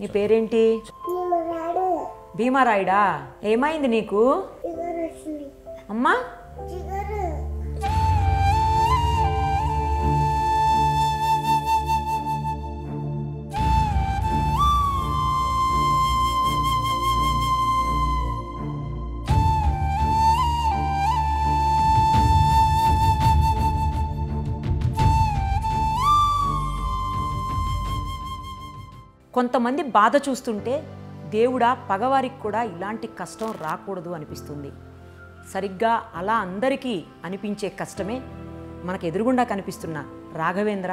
నీ పేరేంటి భీమారాయుడా ఏమైంది నీకు అమ్మా కొంతమంది బాధ చూస్తుంటే దేవుడా పగవారికి కూడా ఇలాంటి కష్టం రాకూడదు అనిపిస్తుంది సరిగ్గా అలా అందరికీ అనిపించే కష్టమే మనకు ఎదురుగుండా కనిపిస్తున్న రాఘవేంద్ర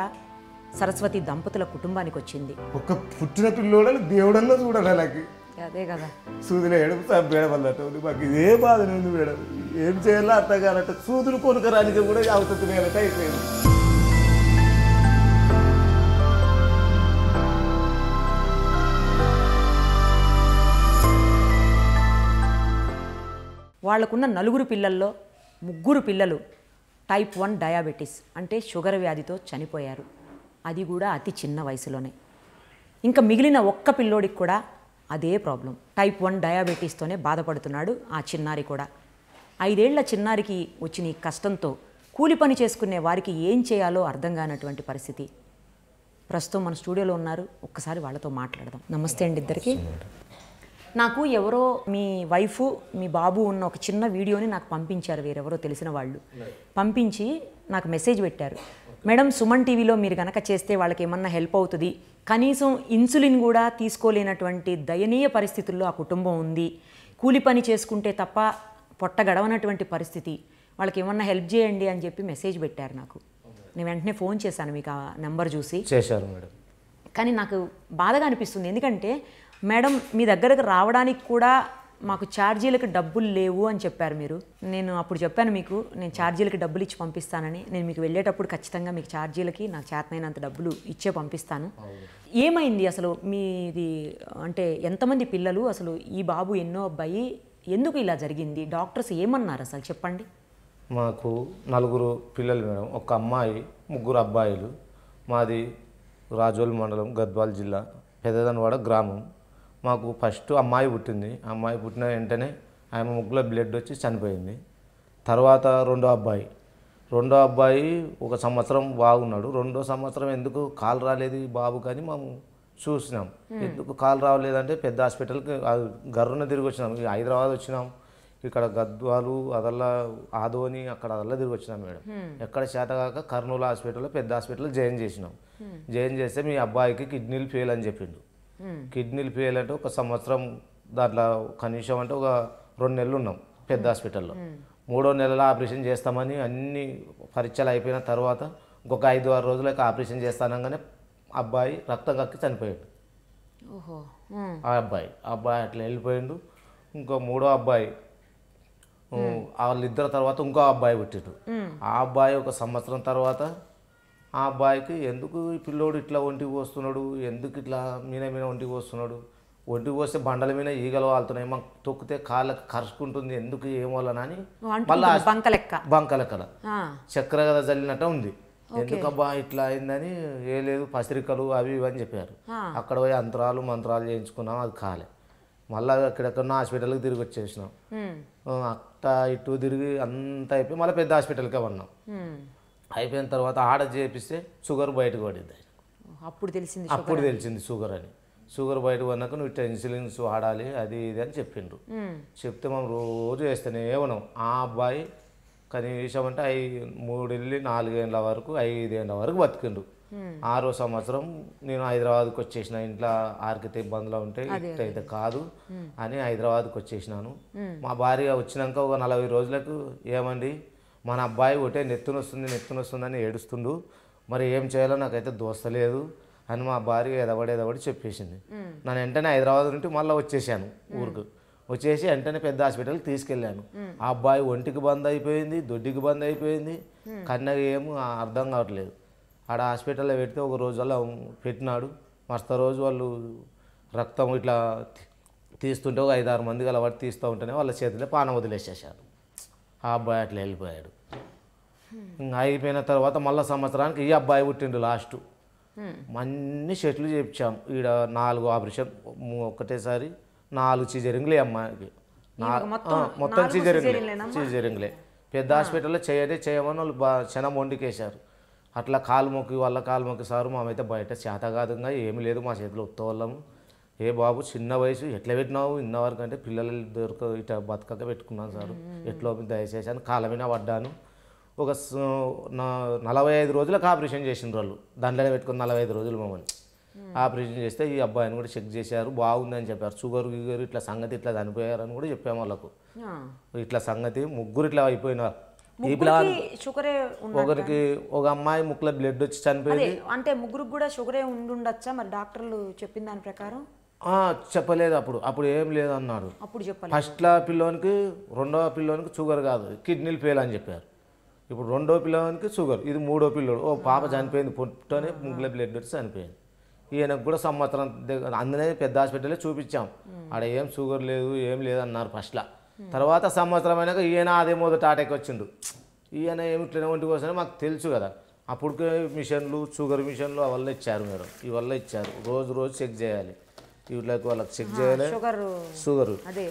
సరస్వతి దంపతుల కుటుంబానికి వచ్చింది ఒక పుట్టిన పిల్లోడని దేవుడన్నా చూడాలి అదే కదా సూదులు ఏడుపుతా బేడవల్లట మాకు ఇదే బాధ నుండి మేడం ఏం చేయాలో అర్థం కాదట సూదులు కొనుకరానికి కూడా అవసరం అయిపోయింది వాళ్లకున్న నలుగురు పిల్లల్లో ముగ్గురు పిల్లలు టైప్ వన్ డయాబెటీస్ అంటే షుగర్ వ్యాధితో చనిపోయారు అది కూడా అతి చిన్న వయసులోనే ఇంకా మిగిలిన ఒక్క పిల్లోడికి కూడా అదే ప్రాబ్లం టైప్ వన్ డయాబెటీస్తోనే బాధపడుతున్నాడు ఆ చిన్నారి కూడా ఐదేళ్ల చిన్నారికి వచ్చిన ఈ కష్టంతో కూలి పని చేసుకునే వారికి ఏం చేయాలో అర్థం కానటువంటి పరిస్థితి ప్రస్తుతం మన స్టూడియోలో ఉన్నారు ఒక్కసారి వాళ్ళతో మాట్లాడదాం నమస్తే అండి ఇద్దరికి నాకు ఎవరో మీ వైఫ్ మీ బాబు ఉన్న ఒక చిన్న వీడియోని నాకు పంపించారు వేరెవరో తెలిసిన వాళ్ళు పంపించి నాకు మెసేజ్ పెట్టారు మేడం సుమన్ టీవీలో మీరు కనుక చేస్తే వాళ్ళకి ఏమన్నా హెల్ప్ అవుతుంది కనీసం ఇన్సులిన్ కూడా తీసుకోలేనటువంటి దయనీయ పరిస్థితుల్లో ఆ కుటుంబం ఉంది కూలి పని చేసుకుంటే తప్ప పొట్ట గడవనటువంటి పరిస్థితి వాళ్ళకి ఏమన్నా హెల్ప్ చేయండి అని చెప్పి మెసేజ్ పెట్టారు నాకు నేను వెంటనే ఫోన్ చేశాను మీకు ఆ నెంబర్ చూసి చేశారు మేడం కానీ నాకు బాధగా అనిపిస్తుంది ఎందుకంటే మేడం మీ దగ్గరకు రావడానికి కూడా మాకు ఛార్జీలకు డబ్బులు లేవు అని చెప్పారు మీరు నేను అప్పుడు చెప్పాను మీకు నేను ఛార్జీలకి డబ్బులు ఇచ్చి పంపిస్తానని నేను మీకు వెళ్ళేటప్పుడు ఖచ్చితంగా మీకు ఛార్జీలకి నాకు చేతనైనంత డబ్బులు ఇచ్చే పంపిస్తాను ఏమైంది అసలు మీది అంటే ఎంతమంది పిల్లలు అసలు ఈ బాబు ఎన్నో అబ్బాయి ఎందుకు ఇలా జరిగింది డాక్టర్స్ ఏమన్నారు అసలు చెప్పండి మాకు నలుగురు పిల్లలు మేడం ఒక అమ్మాయి ముగ్గురు అబ్బాయిలు మాది రాజోల్ మండలం గద్వాల జిల్లా పెదదనవాడ గ్రామం మాకు ఫస్ట్ అమ్మాయి పుట్టింది అమ్మాయి పుట్టిన వెంటనే ఆమె ముగ్గులో బ్లడ్ వచ్చి చనిపోయింది తర్వాత రెండో అబ్బాయి రెండో అబ్బాయి ఒక సంవత్సరం బాగున్నాడు రెండో సంవత్సరం ఎందుకు కాలు రాలేదు బాబు కానీ మేము చూసినాం ఎందుకు కాలు రావలేదంటే పెద్ద హాస్పిటల్కి గర్రున తిరిగి వచ్చినాం హైదరాబాద్ వచ్చినాం ఇక్కడ గద్వాలు అదల్లా ఆదోని అక్కడ అదల్లా తిరిగి వచ్చినాం మేడం ఎక్కడ చేతగాక కర్నూలు హాస్పిటల్లో పెద్ద హాస్పిటల్లో జాయిన్ చేసినాం జాయిన్ చేస్తే మీ అబ్బాయికి కిడ్నీలు ఫెయిల్ అని చెప్పిండు కిడ్నీలు ఫెయిల్ అంటే ఒక సంవత్సరం దాంట్లో కనీసం అంటే ఒక రెండు నెలలు ఉన్నాం పెద్ద హాస్పిటల్లో మూడో నెలలో ఆపరేషన్ చేస్తామని అన్ని పరీక్షలు అయిపోయిన తర్వాత ఇంకొక ఐదు ఆరు రోజులకు ఆపరేషన్ చేస్తానంగానే అబ్బాయి రక్తం కక్కి చనిపోయాడు ఆ అబ్బాయి అబ్బాయి అట్లా వెళ్ళిపోయిండు ఇంకో మూడో అబ్బాయి వాళ్ళిద్దరు తర్వాత ఇంకో అబ్బాయి పుట్టిండు ఆ అబ్బాయి ఒక సంవత్సరం తర్వాత ఆ అబ్బాయికి ఎందుకు పిల్లోడు ఇట్లా ఒంటికి పోస్తున్నాడు ఎందుకు ఇట్లా మీన మీద ఒంటికి పోస్తున్నాడు ఒంటికి పోస్తే బండల మీద ఈగలు వాళ్తున్నాయి మాకు తొక్కితే కాళ్ళకి కరుచుకుంటుంది ఎందుకు ఏం అని మళ్ళీ బంకలెక్క చక్ర కథ కదా జల్లినట్టు ఉంది అబ్బా ఇట్లా అయిందని ఏ లేదు పసిరికలు అవి ఇవి అని చెప్పారు అక్కడ పోయి అంతరాలు మంత్రాలు చేయించుకున్నాం అది కాలే మళ్ళీ అక్కడెక్కడన్నా హాస్పిటల్కి తిరిగి వచ్చేసినాం అట్ట ఇటు తిరిగి అంత అయిపోయి మళ్ళీ పెద్ద హాస్పిటల్కే ఉన్నాం అయిపోయిన తర్వాత ఆర్డర్ చేపిస్తే షుగర్ బయటకు పడింది అప్పుడు తెలిసింది అప్పుడు తెలిసింది షుగర్ అని షుగర్ బయట పడినాక నువ్వు ఇట్లా ఇన్సులిన్స్ వాడాలి అది ఇది అని చెప్పిండ్రు చెప్తే మనం రోజు వేస్తేనే ఉన్నాం ఆ అబ్బాయి కనీసం అంటే ఐ మూడేళ్ళి నాలుగేళ్ళ వరకు ఐదేళ్ళ వరకు బతికిండు ఆరో సంవత్సరం నేను హైదరాబాద్కి వచ్చేసిన ఇంట్లో ఆర్థిక ఇబ్బందులు ఉంటే ఇట్లయితే కాదు అని హైదరాబాద్కి వచ్చేసినాను మా భార్య వచ్చినాక ఒక నలభై రోజులకు ఏమండి మన అబ్బాయి ఒకటే నెత్తునొస్తుంది నెత్తునొస్తుందని ఏడుస్తుండు మరి ఏం చేయాలో నాకైతే దోస్తలేదు అని మా భార్య ఎదవడి ఎదవడి చెప్పేసింది నన్ను వెంటనే హైదరాబాద్ నుండి మళ్ళీ వచ్చేసాను ఊరికి వచ్చేసి వెంటనే పెద్ద హాస్పిటల్కి తీసుకెళ్ళాను ఆ అబ్బాయి ఒంటికి బంద్ అయిపోయింది దొడ్డికి బంద్ అయిపోయింది కన్నగా ఏమో అర్థం కావట్లేదు ఆడ హాస్పిటల్లో పెడితే ఒక రోజు అలా పెట్టినాడు మస్త రోజు వాళ్ళు రక్తం ఇట్లా తీస్తుంటే ఒక ఐదారు మంది వాటి తీస్తూ ఉంటేనే వాళ్ళ చేతిలో పాన వదిలేసేసారు ఆ అబ్బాయి అట్లా వెళ్ళిపోయాడు అయిపోయిన తర్వాత మళ్ళీ సంవత్సరానికి ఈ అబ్బాయి పుట్టిండు లాస్ట్ మన్ని షర్ట్లు చేపించాము ఈడ నాలుగు ఆపరేషన్ ఒకటేసారి నాలుగు చీజరింగ్లే అమ్మాయికి మొత్తం చీజరింగ్లే చీజరింగ్లే పెద్ద హాస్పిటల్లో చేయనే చేయమని వాళ్ళు క్షణం వండికేశారు అట్లా కాలు మొక్కి వాళ్ళ కాలు మొక్కి సారు మామైతే బయట చేత కాదుగా ఏమి లేదు మా చేతిలో ఉత్తవాళ్ళము ఏ బాబు చిన్న వయసు ఎట్లా పెట్టినావు ఇన్నవరకు అంటే పిల్లలు దొరక ఇట బతకక పెట్టుకున్నాను సార్ ఎట్లో దయచేసి అని కాలమైన పడ్డాను ఒక నలభై ఐదు రోజులకు ఆపరేషన్ చేసిన వాళ్ళు దండలు పెట్టుకుని నలభై ఐదు రోజులు మమ్మల్ని ఆపరేషన్ చేస్తే ఈ అబ్బాయిని కూడా చెక్ చేశారు బాగుందని చెప్పారు షుగర్ గిగర్ ఇట్లా సంగతి ఇట్లా చనిపోయారు అని కూడా చెప్పాము వాళ్ళకు ఇట్లా సంగతి ముగ్గురు ఇట్లా అయిపోయినారు ఒకరికి ఒక అమ్మాయి ముక్కులో బ్లడ్ వచ్చి చనిపోయింది అంటే ముగ్గురికి కూడా షుగరే ఉండుండొచ్చా మరి డాక్టర్లు చెప్పిన దాని ప్రకారం చెప్పలేదు అప్పుడు అప్పుడు ఏం లేదు అన్నారు అప్పుడు ఫస్ట్ ఫస్ట్లో పిల్లోనికి రెండవ పిల్లోనికి షుగర్ కాదు కిడ్నీలు ఫెయిల్ అని చెప్పారు ఇప్పుడు రెండో పిల్లోనికి షుగర్ ఇది మూడో పిల్లోడు ఓ పాప చనిపోయింది పుట్టనే ముగ్గుల బ్లడ్ పెట్టి చనిపోయింది ఈయనకు కూడా సంవత్సరం దగ్గర అందునే పెద్ద హాస్పిటల్లో చూపించాం ఆడ ఏం షుగర్ లేదు ఏం లేదు అన్నారు ఫస్ట్లో తర్వాత సంవత్సరం అయినాక ఈయన అదే మొదట టాటాక్ వచ్చిండు ఈయన ఏమిట్లనే వంటి కోసమే మాకు తెలుసు కదా అప్పుడు మిషన్లు షుగర్ మిషన్లు అవల్ల ఇచ్చారు మీరు ఇవల్ల ఇచ్చారు రోజు రోజు చెక్ చేయాలి వీళ్ళకి వాళ్ళకి చెక్ చేయాలి షుగర్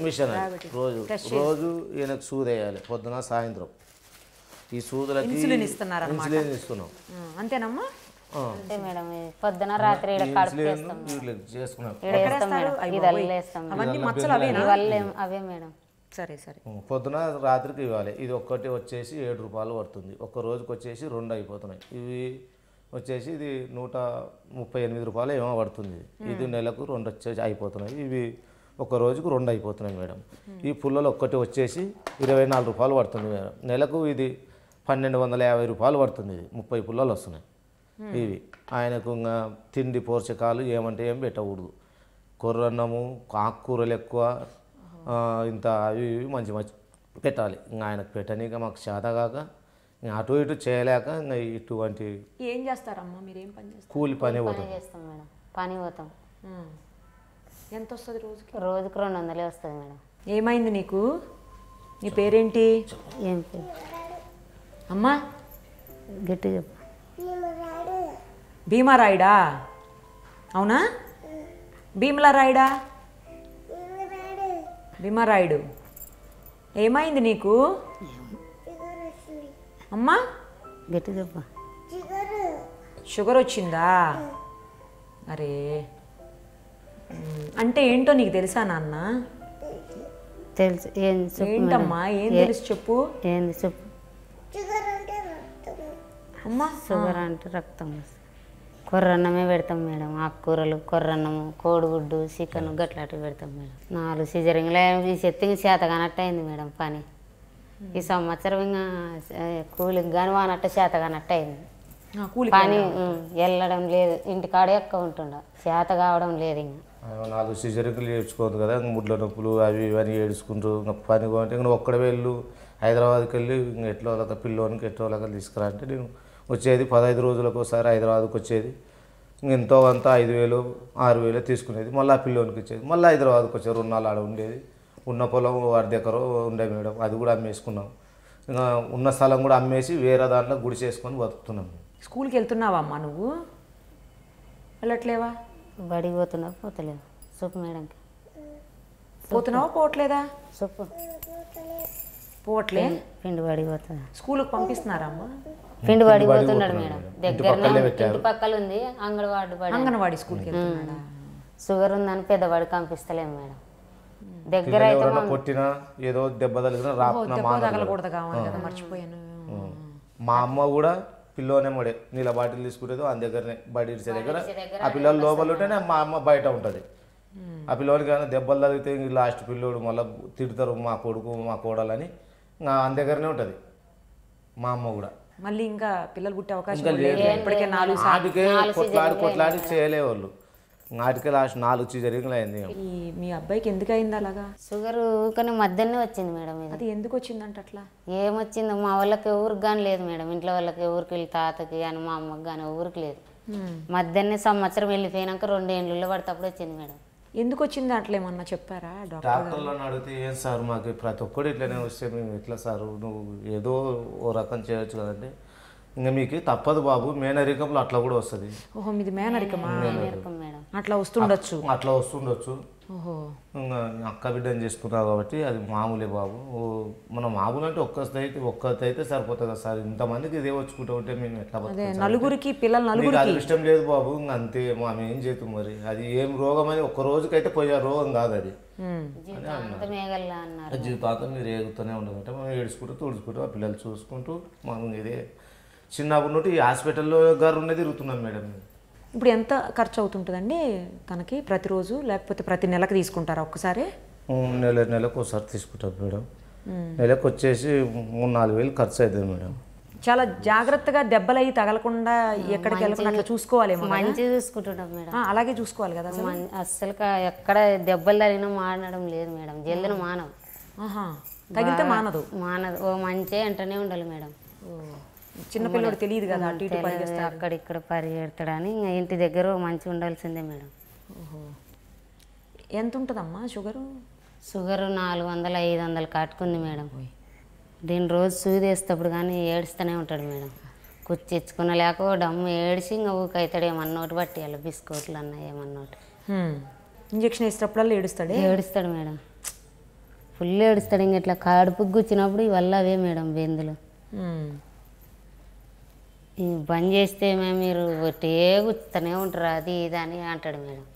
మిషన్ రోజు రోజు ఈయనకు సూద్ వేయాలి పొద్దున సాయంత్రం ఈ సూదులకి ఇన్సులిన్ ఇస్తున్నాం అంతేనమ్మా పొద్దున పొద్దున రాత్రికి ఇవ్వాలి ఇది ఒక్కటి వచ్చేసి ఏడు రూపాయలు పడుతుంది ఒక్క రోజుకి వచ్చేసి రెండు అయిపోతున్నాయి ఇవి వచ్చేసి ఇది నూట ముప్పై ఎనిమిది రూపాయలు ఏమో పడుతుంది ఇది hmm. నెలకు రెండు వచ్చేసి అయిపోతున్నాయి ఇవి ఒక రోజుకు రెండు అయిపోతున్నాయి మేడం ఈ hmm. పుల్లలు ఒక్కటి వచ్చేసి ఇరవై నాలుగు రూపాయలు పడుతుంది మేడం నెలకు ఇది పన్నెండు వందల యాభై రూపాయలు పడుతుంది ఇది ముప్పై పుల్లలు వస్తున్నాయి hmm. ఇవి ఆయనకు ఇంకా తిండి పోర్చకాలు ఏమంటే ఏం పెట్టకూడదు కొర్రన్నము ఆకుకూరలు ఎక్కువ ఇంత అవి ఇవి మంచి మంచి పెట్టాలి ఇంకా ఆయనకు పెట్టనీక మాకు శాత కాక అటు ఇటు చేయలేక ఇటువంటి ఏం చేస్తారమ్మా మీరు ఏం పని చేస్తారు కూలి పని పోతాం చేస్తాం మేడం పని పోతాం ఎంత వస్తుంది రోజుకి రోజుకి రెండు వందలే వస్తుంది మేడం ఏమైంది నీకు నీ పేరేంటి ఏం అమ్మా గట్టి చెప్పు భీమా రాయుడా అవునా భీమలా రాయుడా భీమా రాయుడు ఏమైంది నీకు అమ్మా గట్టి చెప్పు షుగర్ వచ్చిందా అరే అంటే ఏంటో నీకు తెలుసా నాన్న తెలుసు ఏం ఏంటమ్మా ఏం తెలుసు చెప్పు ఏంది చెప్పు అమ్మా షుగర్ అంటే రక్తం కొర్రన్నమే పెడతాం మేడం ఆకుకూరలు కొర్రన్నము కోడిగుడ్డు చికెన్ గట్లాంటివి పెడతాం మేడం నాలుగు సిజరింగ్లో ఏమి సెత్తింగ్ చేత అయింది మేడం పని ఈ సంవత్సరం ఇంకా కూలికి కానీ వానట్ట చేత కానట్టు అయింది కానీ వెళ్ళడం లేదు ఇంటికాడే ఎక్క ఉంటుండ చేత కావడం లేదు ఇంకా నాలుగు సిజరికలు ఏడ్చుకోదు కదా ముడ్ల నొప్పులు అవి ఇవన్నీ ఏడుచుకుంటూ పని పోతే ఇంకా ఒక్కడ వెళ్ళు హైదరాబాద్కి వెళ్ళి ఇంక ఎట్లా వాళ్ళకి పిల్లోనికి ఎట్లా వాళ్ళకి తీసుకురా అంటే నేను వచ్చేది పదహైదు రోజులకు ఒకసారి హైదరాబాద్కి వచ్చేది ఇంక ఎంతో అంత ఐదు వేలు ఆరు వేలు తీసుకునేది మళ్ళీ ఆ పిల్లోనికి వచ్చేది మళ్ళీ హైదరాబాద్కి వచ్చేది రెండు నాలుగు ఆడ ఉండేది ఉన్న పొలం అర్ధెకరో ఉండే మేడం అది కూడా అమ్మేసుకున్నాం ఇంకా ఉన్న స్థలం కూడా అమ్మేసి వేరే దాంట్లో గుడి చేసుకొని బతుకుతున్నాం స్కూల్కి వెళ్తున్నావా అమ్మా నువ్వు వెళ్ళట్లేవా బడికి పోతున్నావు పోతలేవు సూపు మేడంకి పోతున్నావా పోవట్లేదా సూపు పోవట్లే పిండి బడికి పోతున్నా స్కూల్కి పంపిస్తున్నారా అమ్మా పిండి బడికి పోతున్నాడు మేడం దగ్గర ఇంటి ఉంది అంగన్వాడి అంగన్వాడి స్కూల్కి వెళ్తున్నాడా షుగర్ ఉందని పెద్దవాడికి పంపిస్తలేము మేడం దగ్గర కొట్టినా ఏదో దెబ్బ తగిలినా రాకూడదు కావాలి మర్చిపోయాను మా అమ్మ కూడా పిల్లోనే మడే నీళ్ళ బాటిల్ తీసుకుంటేదో ఆ దగ్గరనే బయట దగ్గర ఆ పిల్లలు లోపల ఉంటేనే మా అమ్మ బయట ఉంటుంది ఆ పిల్లలకి కానీ దెబ్బలు తగిలితే లాస్ట్ పిల్లోడు మళ్ళీ తిడతారు మా కొడుకు మా కోడలని అని దగ్గరనే ఉంటుంది మా అమ్మ కూడా మళ్ళీ ఇంకా పిల్లలు పుట్టే అవకాశం కొట్లాడి కొట్లాడి చేయలేవాళ్ళు ఆర్టికల్ నాలుగు జరిగిన అయింది మీ అబ్బాయికి ఎందుకు అయింది అలాగా షుగర్ కానీ మధ్యలోనే వచ్చింది మేడం అది ఎందుకు వచ్చిందంట అట్లా ఏమొచ్చిందో మా వాళ్ళకి ఎవరికి కానీ లేదు మేడం ఇంట్లో వాళ్ళకి ఎవరికి వెళ్ళి తాతకి కానీ మా అమ్మకి కానీ ఎవరికి లేదు మధ్యనే సంవత్సరం వెళ్ళిపోయినాక రెండు ఏళ్ళు పడతప్పుడు వచ్చింది మేడం ఎందుకు వచ్చింది అట్లా ఏమన్నా చెప్పారా డాక్టర్లో అడిగితే ఏం సార్ మాకు ప్రతి ఒక్కడు ఇట్లనే వస్తే మేము ఇట్లా సార్ నువ్వు ఏదో ఓ రకం చేయొచ్చు కదండి ఇంకా మీకు తప్పదు బాబు మేనరికంలో అట్లా కూడా వస్తుంది ఓహో మీది మేనరికమా అట్లా వస్తుండొచ్చు అట్లా వస్తుండొచ్చు ఇంకా అక్క బిడ్డని చేసుకున్నావు కాబట్టి అది మామూలే బాబు మనం మామూలు అంటే ఒక్కసైతే అయితే సరిపోతుంది కదా సార్ ఇంతమందికి ఇదే వచ్చుకుంటూ ఉంటే మేము ఎట్లా నలుగురికి పిల్లలు నలుగురు అది ఇష్టం లేదు బాబు ఇంకా అంతే మనం ఏం చేతాం మరి అది ఏం రోగం అని ఒక్క రోజుకైతే పోయే రోగం కాదు అది జీవితాంతం మీరు ఏగుతూనే ఉండదు అంటే మనం ఏడుచుకుంటూ తుడుచుకుంటూ ఆ పిల్లలు చూసుకుంటూ మనం ఇదే చిన్నప్పుడు నుండి హాస్పిటల్లో ఉన్నది తిరుగుతున్నాం మేడం ఇప్పుడు ఎంత ఖర్చు అవుతుంటుందండి తనకి ప్రతిరోజు లేకపోతే ప్రతి నెలకు తీసుకుంటారా ఒక్కసారి నెల నెలకు ఒకసారి తీసుకుంటారు మేడం నెలకు వచ్చేసి మూడు నాలుగు వేలు ఖర్చు అవుతుంది మేడం చాలా జాగ్రత్తగా దెబ్బలయ్యి తగలకుండా ఎక్కడికి వెళ్ళకుండా చూసుకోవాలి మంచి చూసుకుంటున్నాం మేడం అలాగే చూసుకోవాలి కదా అసలు ఎక్కడ దెబ్బలు తగినా మానడం లేదు మేడం జల్లిన మానవు తగిలితే మానదు మానదు ఓ మంచి వెంటనే ఉండాలి మేడం చిన్నపిల్లడు తెలియదు కదా అటు ఇటు పరిగెడతాడు అక్కడ ఇక్కడ పరిగెడతాడని ఇంటి దగ్గర మంచి ఉండాల్సిందే మేడం ఎంత ఉంటుందమ్మా షుగరు షుగరు నాలుగు వందలు ఐదు వందలు కాటుకుంది మేడం దీని రోజు సూదేసేటప్పుడు కానీ ఏడుస్తూనే ఉంటాడు మేడం కుర్చెచ్చుకున్న లేక డమ్ము ఏడిచి ఇంకా ఊకైతాడు ఏమన్నోటి బట్టి అలా బిస్కోట్లు అన్న ఏమన్నోటి ఇంజక్షన్ వేసేటప్పుడల్లా ఏడుస్తాడు ఏడుస్తాడు మేడం ఫుల్ ఏడుస్తాడు ఇంక ఇట్లా కాడుపుగ్గు వచ్చినప్పుడు ఇవల్ల అవే మేడం బెందులు బంద్ చేస్తే మేము మీరు ఒకటే గుర్తునే ఉంటారు అది ఇది అని అంటాడు మేడం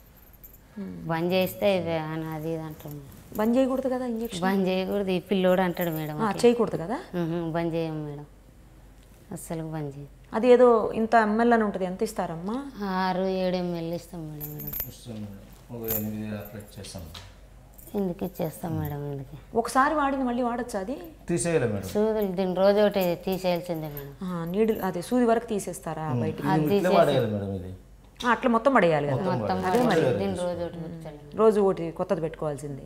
బంద్ చేస్తే అని అది ఇది అంటాడు బంద్ చేయకూడదు కదా ఇంజక్షన్ బంద్ చేయకూడదు ఈ పిల్లోడు అంటాడు మేడం చేయకూడదు కదా బంద్ చేయము మేడం అస్సలు బంద్ చేయం అది ఏదో ఇంత ఎమ్మెల్ అని ఉంటుంది ఎంత ఇస్తారమ్మా ఆరు ఏడు ఎంఎల్ ఇస్తాం మేడం మేడం ఇందుకే ఇచ్చేస్తాం మేడం ఇందుకే ఒకసారి వాడింది మళ్ళీ వాడొచ్చు అది తీసేయాలి సూదులు దీని రోజు ఒకటి తీసేయాల్సిందే మేడం నీడు అదే సూది వరకు తీసేస్తారా బయట అట్లా మొత్తం పడేయాలి కదా మొత్తం రోజు ఒకటి రోజు ఒకటి కొత్తది పెట్టుకోవాల్సింది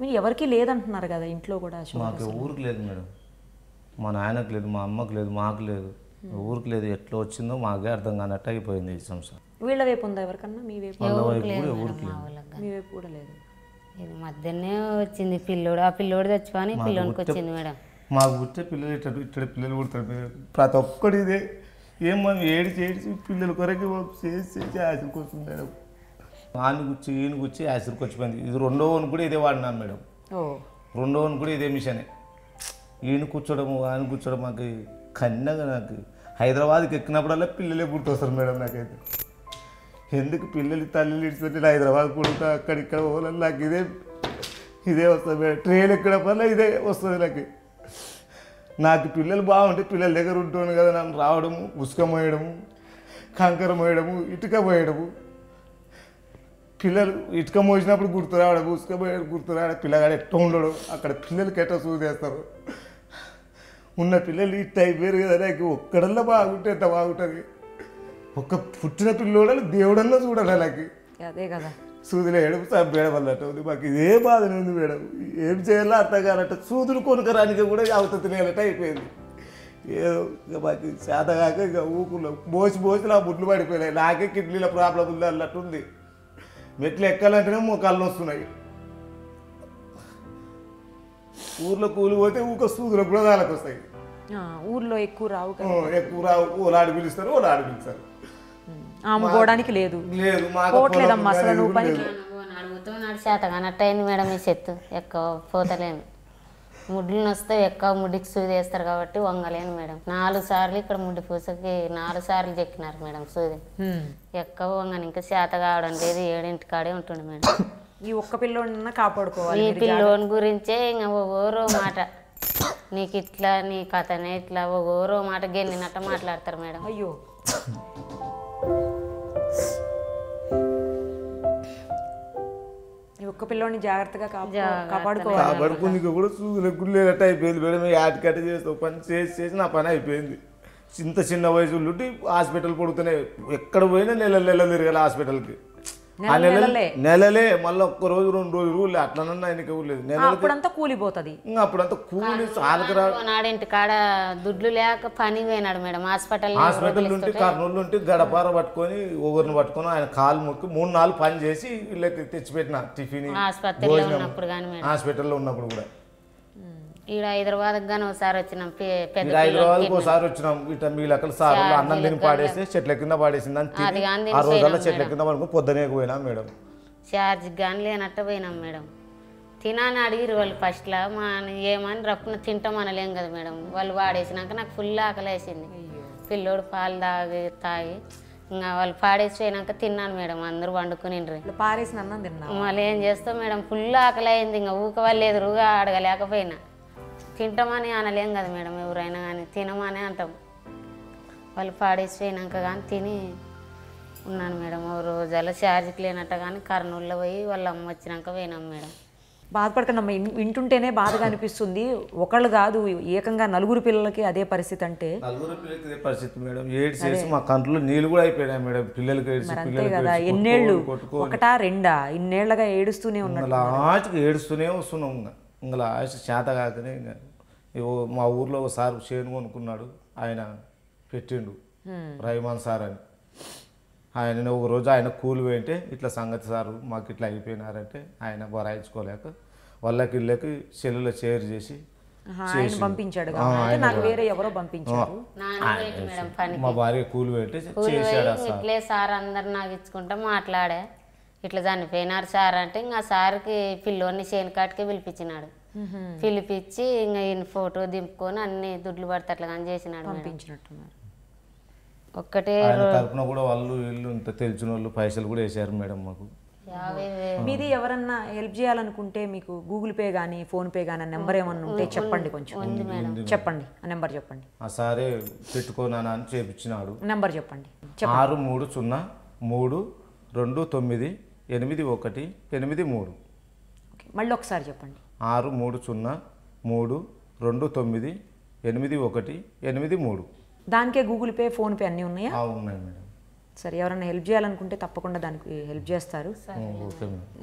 మీరు ఎవరికి లేదంటున్నారు కదా ఇంట్లో కూడా మాకు ఊరికి లేదు మేడం మా నాయనకు లేదు మా అమ్మకు లేదు మాకు లేదు ఊరికి లేదు ఎట్లా వచ్చిందో మాకే అర్థం కానట్టు అయిపోయింది ఈ సంవత్సరం వీళ్ళ వైపు ఉందా ఎవరికన్నా మీ వైపు ఊరికి మీ వైపు కూడా లేదు మధ్యనే వచ్చింది పిల్లోడు ఆ పిల్లోడు తెచ్చుకొని పిల్లోనికి వచ్చింది మేడం మాకు గుర్తే పిల్లలు ఇట్లా ఇట్లా పిల్లలు పుడతారు ప్రతి ఒక్కటి ఇదే ఏం మనం ఏడిచి ఏడిచి పిల్లల కొరకు చేసి చేసి ఆశలకు మేడం ఆని గుచ్చి ఈయన గుచ్చి ఆశలకు వచ్చిపోయింది ఇది రెండో వన్ కూడా ఇదే వాడినాను మేడం రెండో వన్ కూడా ఇదే మిషనే ఈయన కూర్చోడము ఆయన కూర్చోడం మాకు కన్నగా నాకు హైదరాబాద్కి ఎక్కినప్పుడల్లా పిల్లలే పుట్టొస్తారు మేడం నాకైతే ఎందుకు పిల్లలు తల్లి ఇడిచి హైదరాబాద్ పుడుతా అక్కడిక్కడ పోవాలని నాకు ఇదే ఇదే వస్తుంది ట్రైన్ ఎక్కడ పనులు ఇదే వస్తుంది నాకు నాకు పిల్లలు బాగుంటే పిల్లల దగ్గర ఉంటాను కదా నన్ను రావడము ఉసుక మోయడము కంకర మోయడము ఇటుక మోయడము పిల్లలు ఇటుక మోసినప్పుడు గుర్తు రావడం ఉసుక మోయడం గుర్తు రావడం పిల్లగాడు ఎట్ట ఉండడం అక్కడ పిల్లలకి ఎట్ట చూసేస్తారు ఉన్న పిల్లలు ఇట్ట అయిపోయారు కదా నాకు ఒక్కడల్లా బాగుంటే ఎంత బాగుంటుంది ఒక్క పుట్టిన పిల్లోడని దేవుడల్లో చూడాలి అలాగే అదే కదా సూదులు ఏడుపు మేడం ఉంది మాకు ఇదే బాధ ఉంది మేడం ఏం చేయాలో అర్థం కానట్టు సూదులు కొనుకరానికి కూడా అవుతుంది తినేయాలట అయిపోయింది ఏదో ఇక మాకు చేతగాక ఇక ఊకున్నాం మోసి మోసి నా బుడ్లు పడిపోయినాయి నాకే కిడ్నీల ప్రాబ్లం ఉంది అన్నట్టుంది మెట్లు ఎక్కాలంటేనే మొక్కళ్ళు వస్తున్నాయి ఊర్లో కూలిపోతే ఊక సూదులు కూడా దానికి వస్తాయి ఊర్లో ఎక్కువ రావు ఎక్కువ రావు ఓలాడు పిలుస్తారు ఓలాడు పిలుస్తారు ఆమెకోవడానికి లేదు లేదు పోవట్లేదమ్మా అసలు నువ్వు పనికి అయింది మేడం ఈ చెత్తు ఎక్కువ పోతలేను ముడ్లు వస్తే ఎక్కువ ముడికి సూది వేస్తారు కాబట్టి వంగలేను మేడం నాలుగు సార్లు ఇక్కడ ముడి పూసకి నాలుగు సార్లు చెక్కినారు మేడం సూది ఎక్కువ వంగను ఇంకా శాత కావడం లేదు ఏడింటి కాడే ఉంటుండే మేడం ఈ ఒక్క పిల్లోడిన కాపాడుకోవాలి ఈ పిల్లోని గురించే ఇంకా ఓరో మాట నీకు ఇట్లా నీ కథనే ఇట్లా ఓరో మాట గెలినట్టు మాట్లాడతారు మేడం అయ్యో ఒక్క పిల్లని జాగ్రత్తగా కాపాడుకోవాలి కూడా అయిపోయింది మేడం పని చేసి చేసి నా పని అయిపోయింది చింత చిన్న వయసు హాస్పిటల్ పడుతున్నాయి ఎక్కడ పోయినా నెల నెల తిరగాలి హాస్పిటల్కి నెలలే మళ్ళీ ఒక్క రోజు రెండు రోజులు అట్లనన్నా ఆయనకి లేదు నెల అప్పుడంతా కూలిపోతుంది అప్పుడంతా కూలి ఆలకరా కాడ దుడ్లు లేక పని పోయినాడు మేడం హాస్పిటల్ హాస్పిటల్ నుండి కర్నూలు నుండి గడపార పట్టుకొని ఒకరిని పట్టుకొని ఆయన కాలు మొక్కి మూడు నాలుగు పని చేసి వీళ్ళకి తెచ్చిపెట్టిన టిఫిన్ హాస్పిటల్లో ఉన్నప్పుడు కూడా ఈడ హైదరాబాద్కి కానీ ఒకసారి వచ్చినాం పెద్ద హైదరాబాద్కి ఒకసారి వచ్చినాం ఇట్లా పొద్దునే పోయినాం మేడం చార్జ్ కానీ లేనట్టు పోయినాం మేడం తినని అడిగిరు వాళ్ళు ఫస్ట్లో మా ఏమని రప్పున తింటాం అనలేం కదా మేడం వాళ్ళు వాడేసినాక నాకు ఫుల్ ఆకలేసింది పిల్లోడు పాలు తాగి తాగి ఇంకా వాళ్ళు పాడేసి పోయినాక తిన్నాను మేడం అందరూ వండుకునిండ్రి పారేసిన అన్నం తిన్నా మళ్ళీ ఏం చేస్తావు మేడం ఫుల్ ఆకలి అయింది ఇంకా ఊక వాళ్ళు ఎదురుగా అడగలేకపోయినా తింటామని అనలేం కదా మేడం ఎవరైనా కానీ తినమని అంటాం వాళ్ళు పాడేసిపోయినాక కానీ తిని ఉన్నాను మేడం ఓ రోజు అలా ఛార్జ్కి లేనట్ట కానీ కర్నూలులో పోయి వాళ్ళ అమ్మ వచ్చినాక పోయినాం మేడం బాధపడకండి వింటుంటేనే బాధగా అనిపిస్తుంది ఒకళ్ళు కాదు ఏకంగా నలుగురు పిల్లలకి అదే పరిస్థితి అంటే నలుగురు పిల్లలకి అదే పరిస్థితి మేడం ఏడ్స్ చేసి మా కంట్లో నీళ్ళు కూడా అయిపోయినాయి మేడం పిల్లలకి ఏడ్స్ అంతే కదా ఎన్నేళ్ళు ఒకటా రెండా ఇన్నేళ్లగా ఏడుస్తూనే ఉన్నాడు లాస్ట్కి ఏడుస్తూనే వస్తున్నాం ఇంకా ఆయుష్ చేత కాకనే మా ఊర్లో ఒకసారి చేను కొనుక్కున్నాడు ఆయన పెట్టిండు రహమాన్ సార్ అని ఆయన ఒక రోజు ఆయన కూలి పోయింటే ఇట్లా సంగతి సారు మాకు ఇట్లా అయిపోయినారంటే ఆయన బరాయించుకోలేక వాళ్ళకి ఇళ్ళకి సెల్లులో షేర్ చేసి పంపించాడు మా భార్య కూలి పెట్టి చేశాడు సార్ అందరు నాకు ఇచ్చుకుంటా మాట్లాడే ఇట్లా చనిపోయినారు సార్ అంటే ఇంకా సార్కి పిల్లోని చేనుకాటికి పిలిపించినాడు పిలిపించి ఇంకా ఈయన ఫోటో దింపుకొని అన్ని దుడ్లు పడతట్లా కానీ చేసినాడు ఒక్కటే కూడా వాళ్ళు వీళ్ళు ఇంత తెలిసిన వాళ్ళు పైసలు కూడా వేసారు మేడం మాకు మీది ఎవరన్నా హెల్ప్ చేయాలనుకుంటే మీకు గూగుల్ పే కానీ ఫోన్ పే కానీ నెంబర్ ఏమన్నా ఉంటే చెప్పండి కొంచెం చెప్పండి ఆ నెంబర్ చెప్పండి ఆ సారే పెట్టుకోనా అని చేపించినాడు నెంబర్ చెప్పండి ఆరు మూడు సున్నా మూడు రెండు తొమ్మిది ఎనిమిది ఒకటి ఎనిమిది మూడు మళ్ళీ ఒకసారి చెప్పండి ఆరు మూడు సున్నా మూడు రెండు తొమ్మిది ఎనిమిది ఒకటి ఎనిమిది మూడు దానికే గూగుల్ పే ఫోన్పే అన్నీ ఉన్నాయా ఉన్నాయి మేడం సరే ఎవరైనా హెల్ప్ చేయాలనుకుంటే తప్పకుండా దానికి హెల్ప్ చేస్తారు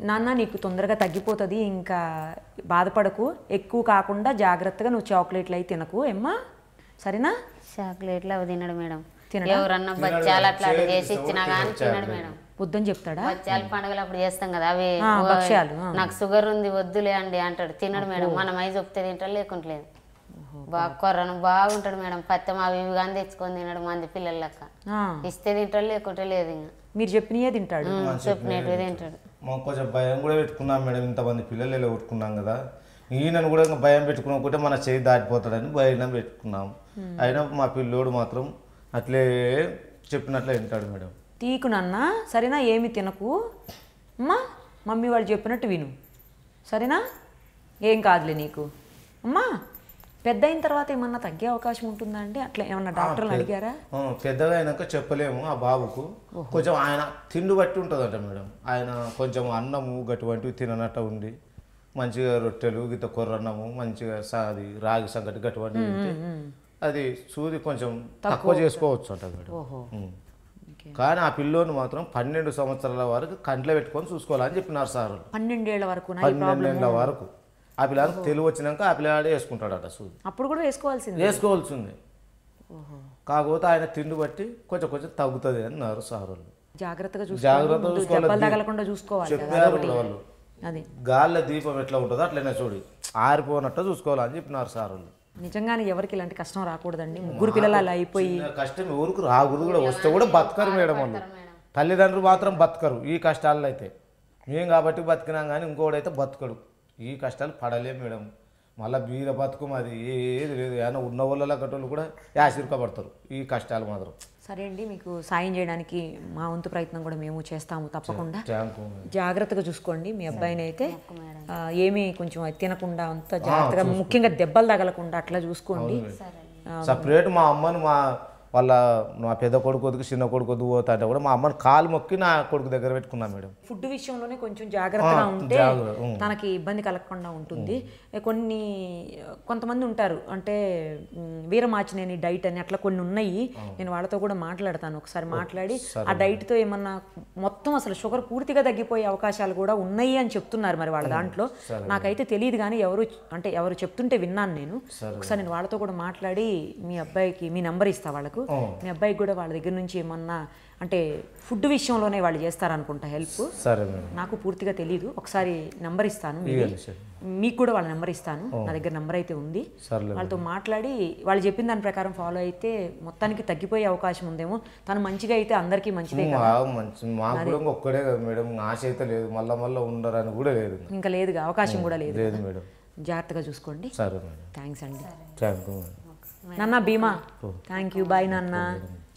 నాన్న నీకు తొందరగా తగ్గిపోతుంది ఇంకా బాధపడకు ఎక్కువ కాకుండా జాగ్రత్తగా నువ్వు చాక్లెట్లు అవి తినకు ఏమ్మా సరేనా చాక్లెట్లు అవి తినడు మేడం తినడా? ఎవరన్నా బచ్చాలు అట్లా చేసి ఇచ్చినా కానీ తినడు మేడం వద్దని చెప్తాడా పండుగలప్పుడు పండుగలు అప్పుడు చేస్తాం కదా అవి భక్ష్యాలు నాకు షుగర్ ఉంది వద్దులే అండి అంటాడు తినడు మేడం మనం అయి చెప్తే తింటాడు లేకుంటలేదు బాగా కొర్రను బాగుంటాడు మేడం పత్యం అవి ఇవి కానీ తెచ్చుకొని తినడు మంది పిల్లలక్క ఇస్తే తింటాడు లేకుంటే లేదు ఇంకా మీరు చెప్పినయే తింటాడు చెప్పినట్టు తింటాడు మాకు కొంచెం భయం కూడా పెట్టుకున్నాం మేడం ఇంతమంది పిల్లలు ఇలా కొట్టుకున్నాం కదా ఈయనను కూడా భయం పెట్టుకున్నకుంటే మన చేయి దాటిపోతాడని భయం పెట్టుకున్నాం అయినా మా పిల్లోడు మాత్రం అట్లే చెప్పినట్లే తింటాడు మేడం తీకు నాన్న సరేనా ఏమి తినకు అమ్మా మమ్మీ వాళ్ళు చెప్పినట్టు విను సరేనా ఏం కాదులే నీకు అమ్మా పెద్ద అయిన తర్వాత ఏమన్నా తగ్గే అవకాశం ఉంటుందా అండి అట్లా ఏమన్నా డాక్టర్లు అడిగారా పెద్దగా అయినాక చెప్పలేము ఆ బాబుకు కొంచెం ఆయన తిండి బట్టి ఉంటుందంట మేడం ఆయన కొంచెం అన్నము గటువంటివి తిననట్టు ఉండి మంచిగా రొట్టెలు గిత కొర్రన్నము మంచిగా అది రాగి సంగటి గటువంటి అది చూది కొంచెం తక్కువ చేసుకోవచ్చు అంట మేడం కానీ ఆ పిల్లోని మాత్రం పన్నెండు సంవత్సరాల వరకు కంట్లో పెట్టుకొని చూసుకోవాలని చెప్పినారు సార్ పన్నెండేళ్ల వరకు వరకు ఆ పిల్లానికి తెలివి వచ్చినాక ఆ వేసుకుంటాడు అట సూది అప్పుడు కూడా వేసుకోవాల్సింది వేసుకోవాల్సింది కాకపోతే ఆయన తిండి బట్టి కొంచెం కొంచెం తగ్గుతుంది అన్నారు సార్ వాళ్ళు జాగ్రత్తగా జాగ్రత్తగా చూసుకోవాలి వాళ్ళు దీపం ఎట్లా ఉంటుందో అట్లనే చూడు ఆరిపోనట్టు చూసుకోవాలని చెప్పినారు సార్ వాళ్ళు నిజంగానే ఎవరికి ఇలాంటి కష్టం రాకూడదండి ముగ్గురు పిల్లలు అలా అయిపోయి కష్టం ఎవరికి రాకూడదు కూడా వస్తే కూడా బతకరు మేడం వాళ్ళు తల్లిదండ్రులు మాత్రం బతకరు ఈ కష్టాలు అయితే మేము కాబట్టి బతికినాం కానీ ఇంకోడైతే బతకడు ఈ కష్టాలు పడలేము మేడం మళ్ళీ బీర బతుకు మాది ఏది లేదు ఏమైనా ఉన్న వాళ్ళ కూడా ఆశీర్వాదపడతారు ఈ కష్టాలు మాత్రం సరే అండి మీకు సాయం చేయడానికి మా వంతు ప్రయత్నం కూడా మేము చేస్తాము తప్పకుండా జాగ్రత్తగా చూసుకోండి మీ అబ్బాయిని అయితే ఏమి కొంచెం తినకుండా అంత జాగ్రత్తగా ముఖ్యంగా దెబ్బలు తగలకుండా అట్లా చూసుకోండి సపరేట్ మా అమ్మను మా వాళ్ళ నా పెద్ద కొడుకు వద్దు చిన్న కొడుకు వద్దు పోతా అంటే కూడా మా అమ్మని కాలు మొక్కి నా కొడుకు దగ్గర పెట్టుకున్నా మేడం ఫుడ్ విషయంలోనే కొంచెం జాగ్రత్తగా ఉంటే తనకి ఇబ్బంది కలగకుండా ఉంటుంది కొన్ని కొంతమంది ఉంటారు అంటే వీరమాచి డైట్ అని అట్లా కొన్ని ఉన్నాయి నేను వాళ్ళతో కూడా మాట్లాడతాను ఒకసారి మాట్లాడి ఆ డైట్తో ఏమన్నా మొత్తం అసలు షుగర్ పూర్తిగా తగ్గిపోయే అవకాశాలు కూడా ఉన్నాయి అని చెప్తున్నారు మరి వాళ్ళ దాంట్లో నాకైతే తెలియదు కానీ ఎవరు అంటే ఎవరు చెప్తుంటే విన్నాను నేను ఒకసారి నేను వాళ్ళతో కూడా మాట్లాడి మీ అబ్బాయికి మీ నెంబర్ ఇస్తా వాళ్ళకు మీకు మీ అబ్బాయికి కూడా వాళ్ళ దగ్గర నుంచి ఏమన్నా అంటే ఫుడ్ విషయంలోనే వాళ్ళు చేస్తారనుకుంటా హెల్ప్ నాకు పూర్తిగా తెలియదు ఒకసారి నెంబర్ ఇస్తాను మీకు కూడా వాళ్ళ నెంబర్ ఇస్తాను నా దగ్గర నెంబర్ అయితే ఉంది వాళ్ళతో మాట్లాడి వాళ్ళు చెప్పిన దాని ప్రకారం ఫాలో అయితే మొత్తానికి తగ్గిపోయే అవకాశం ఉందేమో తను మంచిగా అయితే అందరికీ మంచిదే మాకు ఒక్కడే మేడం ఆశ అయితే లేదు మళ్ళీ ఉండరని కూడా లేదు ఇంకా లేదుగా అవకాశం కూడా లేదు జాగ్రత్తగా చూసుకోండి థ్యాంక్స్ అండి నాన్న భీమా థ్యాంక్ యూ బాయ్ నాన్న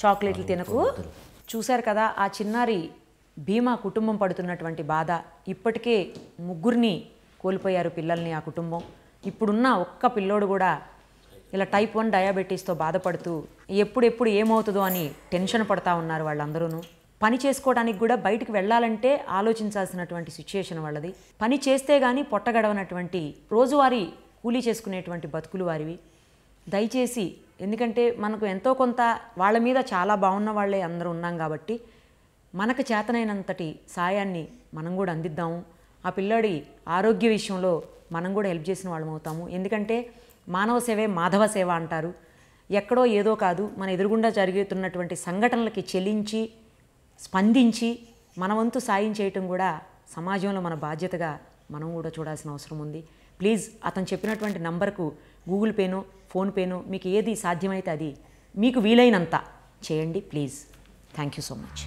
చాక్లెట్లు తినకు చూశారు కదా ఆ చిన్నారి భీమా కుటుంబం పడుతున్నటువంటి బాధ ఇప్పటికే ముగ్గురిని కోల్పోయారు పిల్లల్ని ఆ కుటుంబం ఇప్పుడున్న ఒక్క పిల్లోడు కూడా ఇలా టైప్ వన్ డయాబెటీస్తో బాధపడుతూ ఎప్పుడెప్పుడు ఏమవుతుందో అని టెన్షన్ పడతా ఉన్నారు వాళ్ళందరూ పని చేసుకోవడానికి కూడా బయటికి వెళ్ళాలంటే ఆలోచించాల్సినటువంటి సిచ్యుయేషన్ వాళ్ళది పని చేస్తే కానీ పొట్టగడవనటువంటి రోజువారీ కూలీ చేసుకునేటువంటి బతుకులు వారివి దయచేసి ఎందుకంటే మనకు ఎంతో కొంత వాళ్ళ మీద చాలా బాగున్న వాళ్ళే అందరూ ఉన్నాం కాబట్టి మనకు చేతనైనంతటి సాయాన్ని మనం కూడా అందిద్దాము ఆ పిల్లాడి ఆరోగ్య విషయంలో మనం కూడా హెల్ప్ చేసిన వాళ్ళం అవుతాము ఎందుకంటే మానవ సేవే మాధవ సేవ అంటారు ఎక్కడో ఏదో కాదు మన ఎదురుగుండా జరుగుతున్నటువంటి సంఘటనలకి చెల్లించి స్పందించి మన వంతు సాయం చేయటం కూడా సమాజంలో మన బాధ్యతగా మనం కూడా చూడాల్సిన అవసరం ఉంది ప్లీజ్ అతను చెప్పినటువంటి నంబర్కు గూగుల్ పేనో ఫోన్పేను మీకు ఏది సాధ్యమైతే అది మీకు వీలైనంత చేయండి please thank you so much